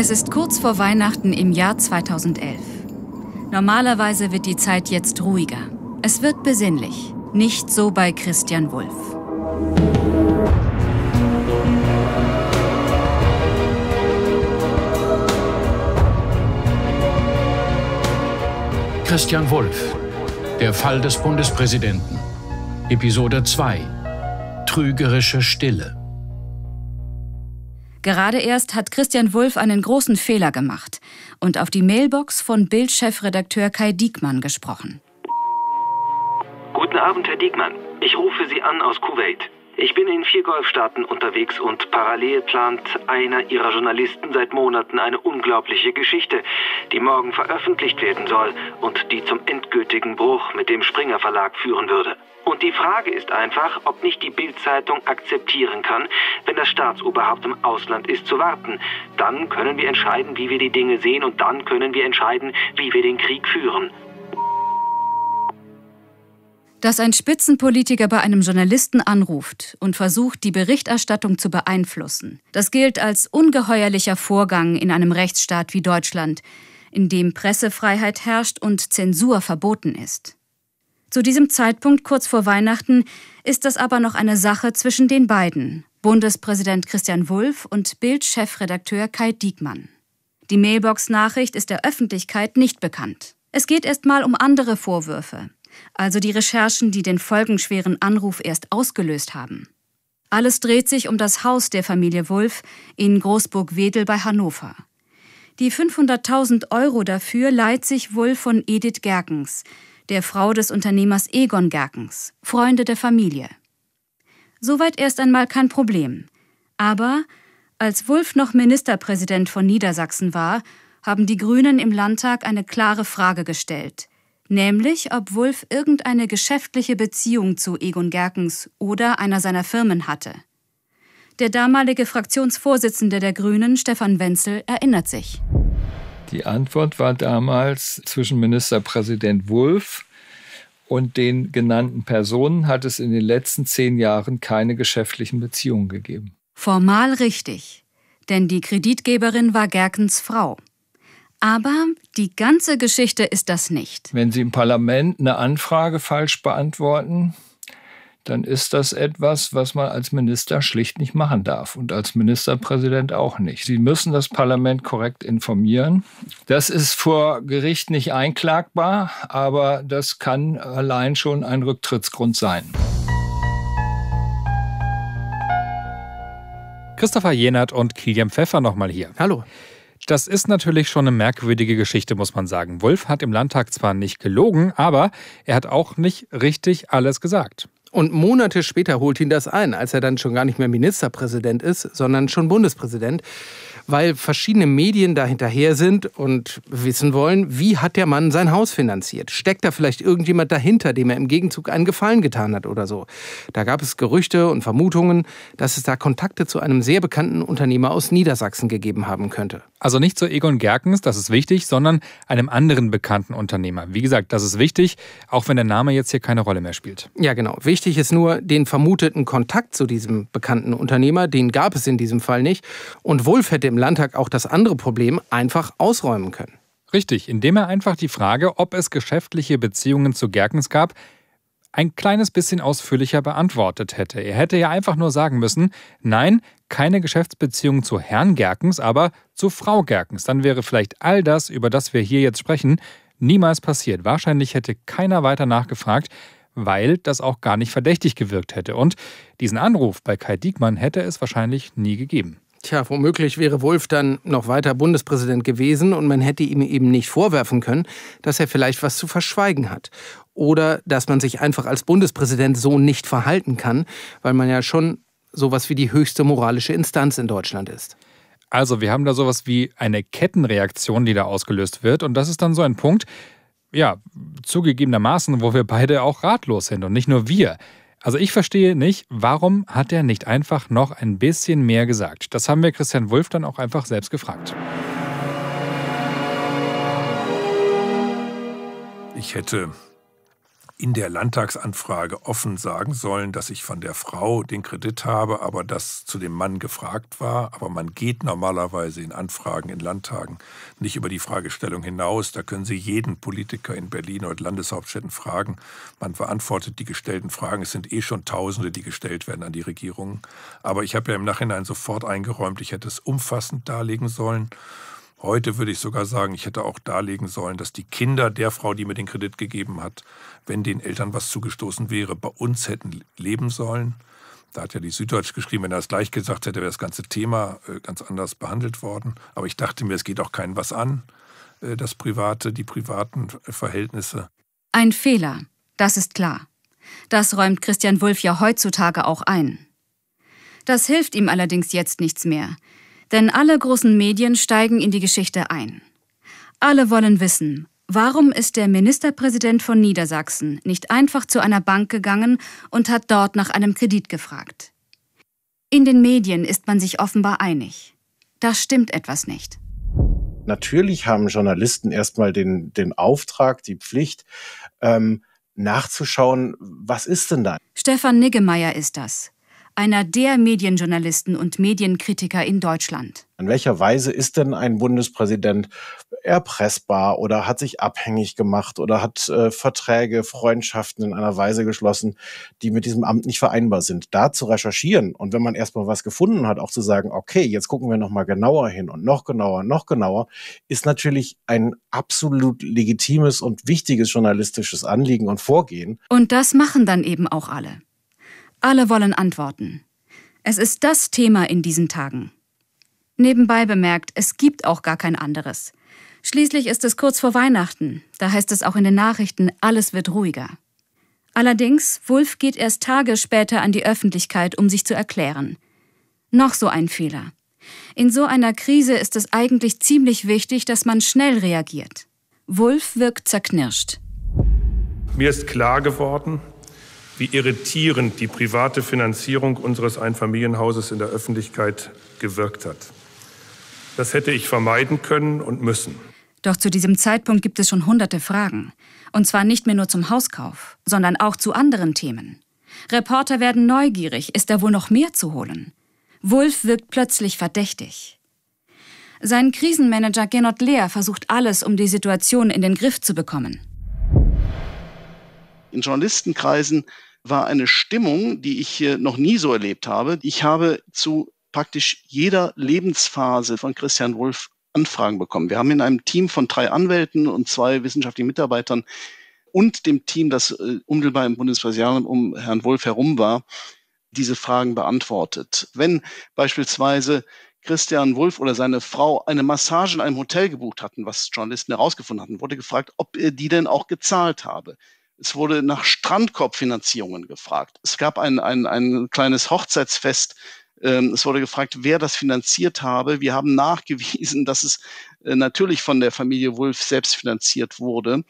Es ist kurz vor Weihnachten im Jahr 2011. Normalerweise wird die Zeit jetzt ruhiger. Es wird besinnlich. Nicht so bei Christian Wulff. Christian Wulff. Der Fall des Bundespräsidenten. Episode 2. Trügerische Stille. Gerade erst hat Christian Wulff einen großen Fehler gemacht und auf die Mailbox von Bild-Chefredakteur Kai Diekmann gesprochen. Guten Abend, Herr Diekmann. Ich rufe Sie an aus Kuwait. Ich bin in vier Golfstaaten unterwegs und parallel plant einer ihrer Journalisten seit Monaten eine unglaubliche Geschichte, die morgen veröffentlicht werden soll und die zum endgültigen Bruch mit dem Springer Verlag führen würde. Und die Frage ist einfach, ob nicht die Bild-Zeitung akzeptieren kann, wenn das Staatsoberhaupt im Ausland ist, zu warten. Dann können wir entscheiden, wie wir die Dinge sehen und dann können wir entscheiden, wie wir den Krieg führen dass ein Spitzenpolitiker bei einem Journalisten anruft und versucht, die Berichterstattung zu beeinflussen. Das gilt als ungeheuerlicher Vorgang in einem Rechtsstaat wie Deutschland, in dem Pressefreiheit herrscht und Zensur verboten ist. Zu diesem Zeitpunkt kurz vor Weihnachten ist das aber noch eine Sache zwischen den beiden, Bundespräsident Christian Wulff und Bild-Chefredakteur Kai Diekmann. Die Mailbox-Nachricht ist der Öffentlichkeit nicht bekannt. Es geht erst mal um andere Vorwürfe, also die Recherchen, die den folgenschweren Anruf erst ausgelöst haben. Alles dreht sich um das Haus der Familie Wulff in Großburg-Wedel bei Hannover. Die 500.000 Euro dafür leiht sich Wulff von Edith Gerkens, der Frau des Unternehmers Egon Gerkens, Freunde der Familie. Soweit erst einmal kein Problem. Aber als Wulff noch Ministerpräsident von Niedersachsen war, haben die Grünen im Landtag eine klare Frage gestellt nämlich ob Wulff irgendeine geschäftliche Beziehung zu Egon Gerkens oder einer seiner Firmen hatte. Der damalige Fraktionsvorsitzende der Grünen, Stefan Wenzel, erinnert sich. Die Antwort war damals zwischen Ministerpräsident Wulff und den genannten Personen hat es in den letzten zehn Jahren keine geschäftlichen Beziehungen gegeben. Formal richtig, denn die Kreditgeberin war Gerkens Frau. Aber die ganze Geschichte ist das nicht. Wenn Sie im Parlament eine Anfrage falsch beantworten, dann ist das etwas, was man als Minister schlicht nicht machen darf und als Ministerpräsident auch nicht. Sie müssen das Parlament korrekt informieren. Das ist vor Gericht nicht einklagbar, aber das kann allein schon ein Rücktrittsgrund sein. Christopher Jenert und Kilian Pfeffer nochmal hier. Hallo. Das ist natürlich schon eine merkwürdige Geschichte, muss man sagen. Wolf hat im Landtag zwar nicht gelogen, aber er hat auch nicht richtig alles gesagt. Und Monate später holt ihn das ein, als er dann schon gar nicht mehr Ministerpräsident ist, sondern schon Bundespräsident weil verschiedene Medien da hinterher sind und wissen wollen, wie hat der Mann sein Haus finanziert? Steckt da vielleicht irgendjemand dahinter, dem er im Gegenzug einen Gefallen getan hat oder so? Da gab es Gerüchte und Vermutungen, dass es da Kontakte zu einem sehr bekannten Unternehmer aus Niedersachsen gegeben haben könnte. Also nicht zu Egon Gerkens, das ist wichtig, sondern einem anderen bekannten Unternehmer. Wie gesagt, das ist wichtig, auch wenn der Name jetzt hier keine Rolle mehr spielt. Ja, genau. Wichtig ist nur, den vermuteten Kontakt zu diesem bekannten Unternehmer, den gab es in diesem Fall nicht. Und Wolf hätte im Landtag auch das andere Problem einfach ausräumen können. Richtig, indem er einfach die Frage, ob es geschäftliche Beziehungen zu Gerkens gab, ein kleines bisschen ausführlicher beantwortet hätte. Er hätte ja einfach nur sagen müssen, nein, keine Geschäftsbeziehung zu Herrn Gerkens, aber zu Frau Gerkens. Dann wäre vielleicht all das, über das wir hier jetzt sprechen, niemals passiert. Wahrscheinlich hätte keiner weiter nachgefragt, weil das auch gar nicht verdächtig gewirkt hätte. Und diesen Anruf bei Kai Diekmann hätte es wahrscheinlich nie gegeben. Tja, womöglich wäre Wolf dann noch weiter Bundespräsident gewesen und man hätte ihm eben nicht vorwerfen können, dass er vielleicht was zu verschweigen hat. Oder dass man sich einfach als Bundespräsident so nicht verhalten kann, weil man ja schon sowas wie die höchste moralische Instanz in Deutschland ist. Also wir haben da sowas wie eine Kettenreaktion, die da ausgelöst wird. Und das ist dann so ein Punkt, ja, zugegebenermaßen, wo wir beide auch ratlos sind. Und nicht nur wir. Also ich verstehe nicht, warum hat er nicht einfach noch ein bisschen mehr gesagt? Das haben wir Christian Wulff dann auch einfach selbst gefragt. Ich hätte in der Landtagsanfrage offen sagen sollen, dass ich von der Frau den Kredit habe, aber das zu dem Mann gefragt war. Aber man geht normalerweise in Anfragen in Landtagen nicht über die Fragestellung hinaus. Da können Sie jeden Politiker in Berlin oder Landeshauptstädten fragen. Man beantwortet die gestellten Fragen. Es sind eh schon Tausende, die gestellt werden an die Regierungen. Aber ich habe ja im Nachhinein sofort eingeräumt, ich hätte es umfassend darlegen sollen. Heute würde ich sogar sagen, ich hätte auch darlegen sollen, dass die Kinder der Frau, die mir den Kredit gegeben hat, wenn den Eltern was zugestoßen wäre, bei uns hätten leben sollen. Da hat ja die Süddeutsche geschrieben, wenn er das gleich gesagt hätte, wäre das ganze Thema äh, ganz anders behandelt worden. Aber ich dachte mir, es geht auch keinen was an, äh, das Private, die privaten Verhältnisse. Ein Fehler, das ist klar. Das räumt Christian Wulff ja heutzutage auch ein. Das hilft ihm allerdings jetzt nichts mehr. Denn alle großen Medien steigen in die Geschichte ein. Alle wollen wissen, warum ist der Ministerpräsident von Niedersachsen nicht einfach zu einer Bank gegangen und hat dort nach einem Kredit gefragt. In den Medien ist man sich offenbar einig. Da stimmt etwas nicht. Natürlich haben Journalisten erstmal den, den Auftrag, die Pflicht, ähm, nachzuschauen, was ist denn da? Stefan Niggemeier ist das, einer der Medienjournalisten und Medienkritiker in Deutschland. In welcher Weise ist denn ein Bundespräsident erpressbar oder hat sich abhängig gemacht oder hat äh, Verträge, Freundschaften in einer Weise geschlossen, die mit diesem Amt nicht vereinbar sind? Da zu recherchieren und wenn man erstmal was gefunden hat, auch zu sagen, okay, jetzt gucken wir nochmal genauer hin und noch genauer, noch genauer, ist natürlich ein absolut legitimes und wichtiges journalistisches Anliegen und Vorgehen. Und das machen dann eben auch alle. Alle wollen Antworten. Es ist das Thema in diesen Tagen. Nebenbei bemerkt, es gibt auch gar kein anderes. Schließlich ist es kurz vor Weihnachten, da heißt es auch in den Nachrichten, alles wird ruhiger. Allerdings, Wulff geht erst Tage später an die Öffentlichkeit, um sich zu erklären. Noch so ein Fehler. In so einer Krise ist es eigentlich ziemlich wichtig, dass man schnell reagiert. Wulff wirkt zerknirscht. Mir ist klar geworden, wie irritierend die private Finanzierung unseres Einfamilienhauses in der Öffentlichkeit gewirkt hat. Das hätte ich vermeiden können und müssen. Doch zu diesem Zeitpunkt gibt es schon hunderte Fragen. Und zwar nicht mehr nur zum Hauskauf, sondern auch zu anderen Themen. Reporter werden neugierig, ist da wohl noch mehr zu holen? Wulf wirkt plötzlich verdächtig. Sein Krisenmanager Gernot Lehr versucht alles, um die Situation in den Griff zu bekommen. In Journalistenkreisen war eine Stimmung, die ich noch nie so erlebt habe. Ich habe zu praktisch jeder Lebensphase von Christian Wolf Anfragen bekommen. Wir haben in einem Team von drei Anwälten und zwei wissenschaftlichen Mitarbeitern und dem Team, das äh, unmittelbar im Bundespräsidialamt um Herrn Wolf herum war, diese Fragen beantwortet. Wenn beispielsweise Christian Wolf oder seine Frau eine Massage in einem Hotel gebucht hatten, was Journalisten herausgefunden hatten, wurde gefragt, ob er die denn auch gezahlt habe. Es wurde nach Strandkorbfinanzierungen gefragt. Es gab ein, ein, ein kleines Hochzeitsfest. Ähm, es wurde gefragt, wer das finanziert habe. Wir haben nachgewiesen, dass es äh, natürlich von der Familie Wulff selbst finanziert wurde.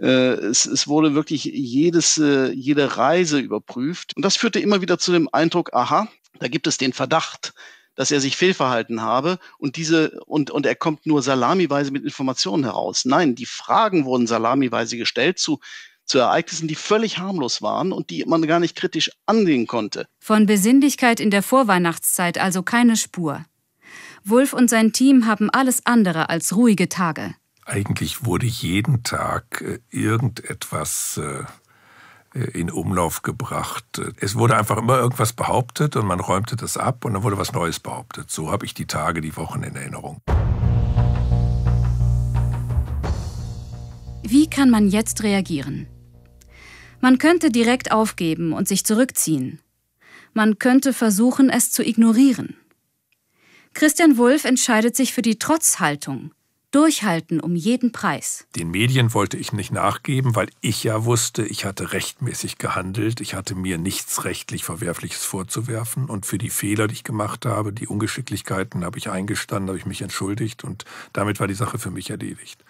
Äh, es, es, wurde wirklich jedes, äh, jede Reise überprüft. Und das führte immer wieder zu dem Eindruck, aha, da gibt es den Verdacht, dass er sich fehlverhalten habe und diese, und, und er kommt nur salamiweise mit Informationen heraus. Nein, die Fragen wurden salamiweise gestellt zu zu Ereignissen, die völlig harmlos waren und die man gar nicht kritisch angehen konnte. Von Besinnlichkeit in der Vorweihnachtszeit also keine Spur. Wolf und sein Team haben alles andere als ruhige Tage. Eigentlich wurde jeden Tag äh, irgendetwas äh, in Umlauf gebracht. Es wurde einfach immer irgendwas behauptet und man räumte das ab und dann wurde was Neues behauptet. So habe ich die Tage, die Wochen in Erinnerung. Wie kann man jetzt reagieren? Man könnte direkt aufgeben und sich zurückziehen. Man könnte versuchen, es zu ignorieren. Christian Wulff entscheidet sich für die Trotzhaltung. Durchhalten um jeden Preis. Den Medien wollte ich nicht nachgeben, weil ich ja wusste, ich hatte rechtmäßig gehandelt, ich hatte mir nichts rechtlich Verwerfliches vorzuwerfen und für die Fehler, die ich gemacht habe, die Ungeschicklichkeiten habe ich eingestanden, habe ich mich entschuldigt und damit war die Sache für mich erledigt.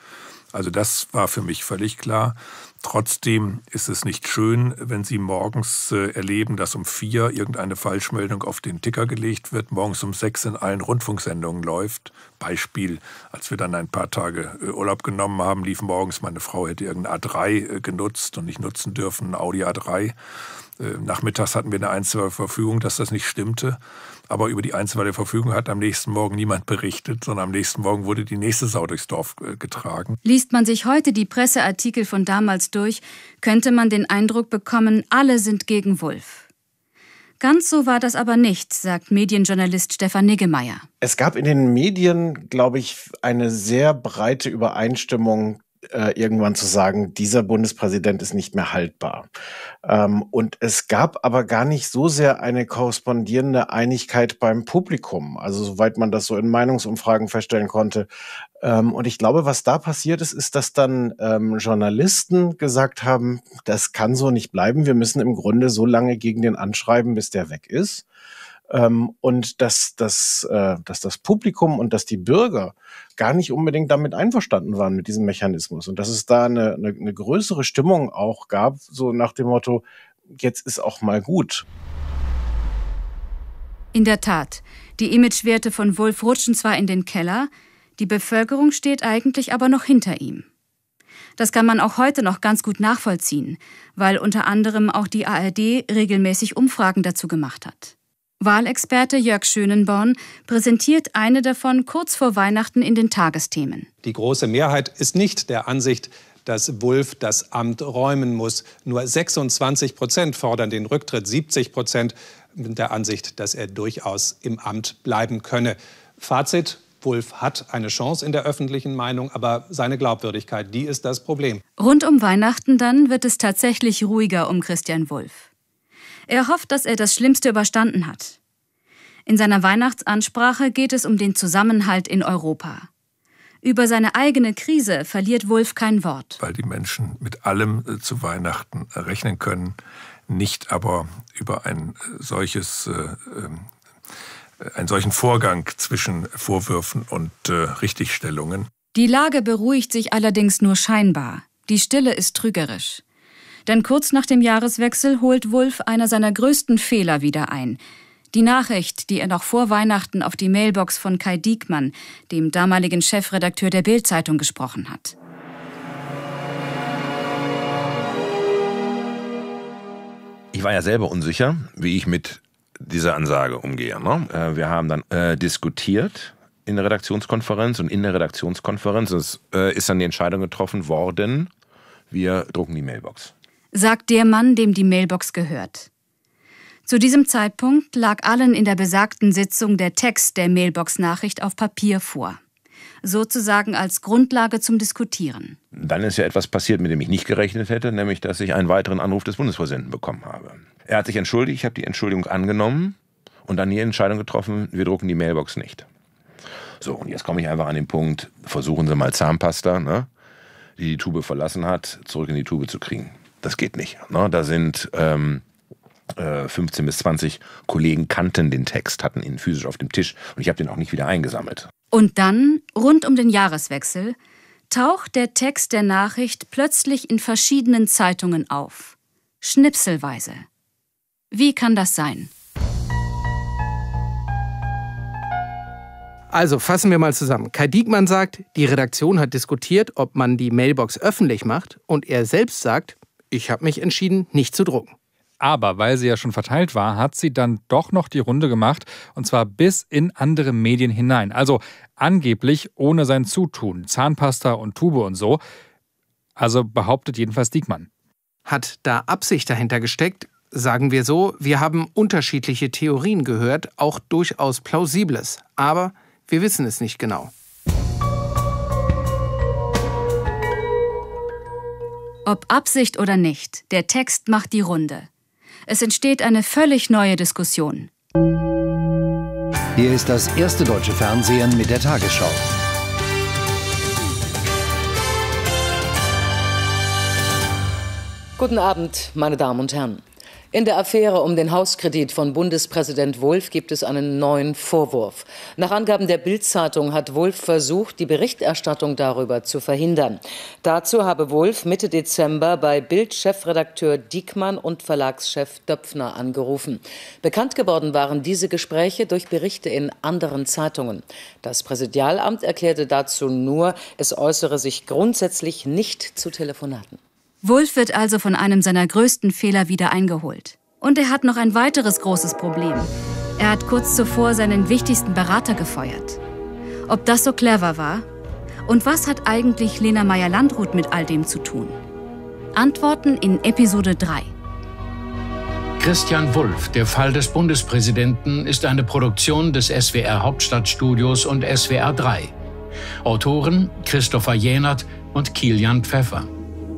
Also das war für mich völlig klar. Trotzdem ist es nicht schön, wenn Sie morgens äh, erleben, dass um vier irgendeine Falschmeldung auf den Ticker gelegt wird, morgens um sechs in allen Rundfunksendungen läuft. Beispiel, als wir dann ein paar Tage äh, Urlaub genommen haben, lief morgens, meine Frau hätte irgendein A3 äh, genutzt und nicht nutzen dürfen, Audi A3. Nachmittags hatten wir eine 1 Verfügung, dass das nicht stimmte aber über die einstweilige Verfügung hat am nächsten Morgen niemand berichtet, sondern am nächsten Morgen wurde die nächste Sau durchs Dorf äh, getragen. Liest man sich heute die Presseartikel von damals durch, könnte man den Eindruck bekommen, alle sind gegen Wulff. Ganz so war das aber nicht, sagt Medienjournalist Stefan Niggemeier. Es gab in den Medien, glaube ich, eine sehr breite Übereinstimmung äh, irgendwann zu sagen, dieser Bundespräsident ist nicht mehr haltbar. Ähm, und es gab aber gar nicht so sehr eine korrespondierende Einigkeit beim Publikum, also soweit man das so in Meinungsumfragen feststellen konnte. Ähm, und ich glaube, was da passiert ist, ist, dass dann ähm, Journalisten gesagt haben, das kann so nicht bleiben, wir müssen im Grunde so lange gegen den anschreiben, bis der weg ist. Ähm, und dass, dass, äh, dass das Publikum und dass die Bürger gar nicht unbedingt damit einverstanden waren mit diesem Mechanismus und dass es da eine, eine, eine größere Stimmung auch gab, so nach dem Motto, jetzt ist auch mal gut. In der Tat, die Imagewerte von Wolf rutschen zwar in den Keller, die Bevölkerung steht eigentlich aber noch hinter ihm. Das kann man auch heute noch ganz gut nachvollziehen, weil unter anderem auch die ARD regelmäßig Umfragen dazu gemacht hat. Wahlexperte Jörg Schönenborn präsentiert eine davon kurz vor Weihnachten in den Tagesthemen. Die große Mehrheit ist nicht der Ansicht, dass Wulff das Amt räumen muss. Nur 26 Prozent fordern den Rücktritt, 70 Prozent sind der Ansicht, dass er durchaus im Amt bleiben könne. Fazit, Wulff hat eine Chance in der öffentlichen Meinung, aber seine Glaubwürdigkeit, die ist das Problem. Rund um Weihnachten dann wird es tatsächlich ruhiger um Christian Wulff. Er hofft, dass er das Schlimmste überstanden hat. In seiner Weihnachtsansprache geht es um den Zusammenhalt in Europa. Über seine eigene Krise verliert Wolf kein Wort. Weil die Menschen mit allem äh, zu Weihnachten äh, rechnen können, nicht aber über ein äh, solches ähm, äh, einen solchen Vorgang zwischen Vorwürfen und äh, Richtigstellungen. Die Lage beruhigt sich allerdings nur scheinbar. Die Stille ist trügerisch. Denn kurz nach dem Jahreswechsel holt Wolf einer seiner größten Fehler wieder ein. Die Nachricht, die er noch vor Weihnachten auf die Mailbox von Kai Diekmann, dem damaligen Chefredakteur der Bild-Zeitung, gesprochen hat. Ich war ja selber unsicher, wie ich mit dieser Ansage umgehe. Ne? Äh, wir haben dann äh, diskutiert in der Redaktionskonferenz und in der Redaktionskonferenz ist, äh, ist dann die Entscheidung getroffen worden, wir drucken die Mailbox sagt der Mann, dem die Mailbox gehört. Zu diesem Zeitpunkt lag allen in der besagten Sitzung der Text der Mailbox-Nachricht auf Papier vor. Sozusagen als Grundlage zum Diskutieren. Dann ist ja etwas passiert, mit dem ich nicht gerechnet hätte, nämlich dass ich einen weiteren Anruf des Bundespräsidenten bekommen habe. Er hat sich entschuldigt, ich habe die Entschuldigung angenommen und dann die Entscheidung getroffen, wir drucken die Mailbox nicht. So, und jetzt komme ich einfach an den Punkt, versuchen Sie mal Zahnpasta, ne? die die Tube verlassen hat, zurück in die Tube zu kriegen das geht nicht. Ne? Da sind ähm, äh, 15 bis 20 Kollegen kannten den Text, hatten ihn physisch auf dem Tisch und ich habe den auch nicht wieder eingesammelt. Und dann, rund um den Jahreswechsel, taucht der Text der Nachricht plötzlich in verschiedenen Zeitungen auf. Schnipselweise. Wie kann das sein? Also fassen wir mal zusammen. Kai Diekmann sagt, die Redaktion hat diskutiert, ob man die Mailbox öffentlich macht und er selbst sagt, ich habe mich entschieden, nicht zu drucken. Aber weil sie ja schon verteilt war, hat sie dann doch noch die Runde gemacht und zwar bis in andere Medien hinein. Also angeblich ohne sein Zutun, Zahnpasta und Tube und so. Also behauptet jedenfalls Diekmann. Hat da Absicht dahinter gesteckt? Sagen wir so, wir haben unterschiedliche Theorien gehört, auch durchaus plausibles. Aber wir wissen es nicht genau. Ob Absicht oder nicht, der Text macht die Runde. Es entsteht eine völlig neue Diskussion. Hier ist das erste deutsche Fernsehen mit der Tagesschau. Guten Abend, meine Damen und Herren. In der Affäre um den Hauskredit von Bundespräsident Wolf gibt es einen neuen Vorwurf. Nach Angaben der Bild-Zeitung hat Wolf versucht, die Berichterstattung darüber zu verhindern. Dazu habe Wolf Mitte Dezember bei Bild-Chefredakteur Diekmann und Verlagschef Döpfner angerufen. Bekannt geworden waren diese Gespräche durch Berichte in anderen Zeitungen. Das Präsidialamt erklärte dazu nur, es äußere sich grundsätzlich nicht zu Telefonaten. Wolf wird also von einem seiner größten Fehler wieder eingeholt. Und er hat noch ein weiteres großes Problem. Er hat kurz zuvor seinen wichtigsten Berater gefeuert. Ob das so clever war? Und was hat eigentlich Lena Meyer-Landrut mit all dem zu tun? Antworten in Episode 3. Christian Wulff, der Fall des Bundespräsidenten, ist eine Produktion des SWR Hauptstadtstudios und SWR 3. Autoren Christopher Jänert und Kilian Pfeffer.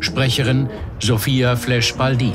Sprecherin Sophia Flesch-Baldin.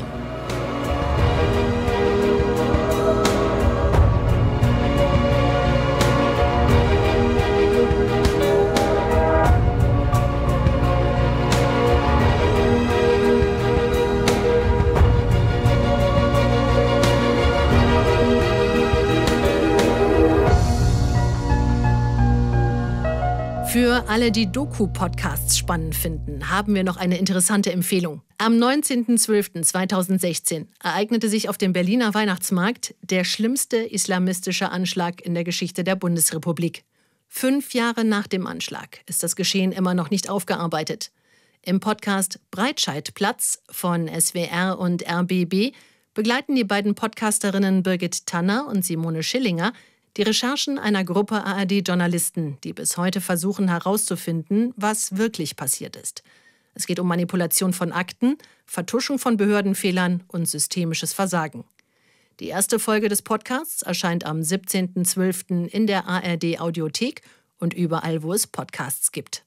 alle, die Doku-Podcasts spannend finden, haben wir noch eine interessante Empfehlung. Am 19.12.2016 ereignete sich auf dem Berliner Weihnachtsmarkt der schlimmste islamistische Anschlag in der Geschichte der Bundesrepublik. Fünf Jahre nach dem Anschlag ist das Geschehen immer noch nicht aufgearbeitet. Im Podcast Breitscheidplatz von SWR und RBB begleiten die beiden Podcasterinnen Birgit Tanner und Simone Schillinger – die Recherchen einer Gruppe ARD-Journalisten, die bis heute versuchen herauszufinden, was wirklich passiert ist. Es geht um Manipulation von Akten, Vertuschung von Behördenfehlern und systemisches Versagen. Die erste Folge des Podcasts erscheint am 17.12. in der ARD Audiothek und überall, wo es Podcasts gibt.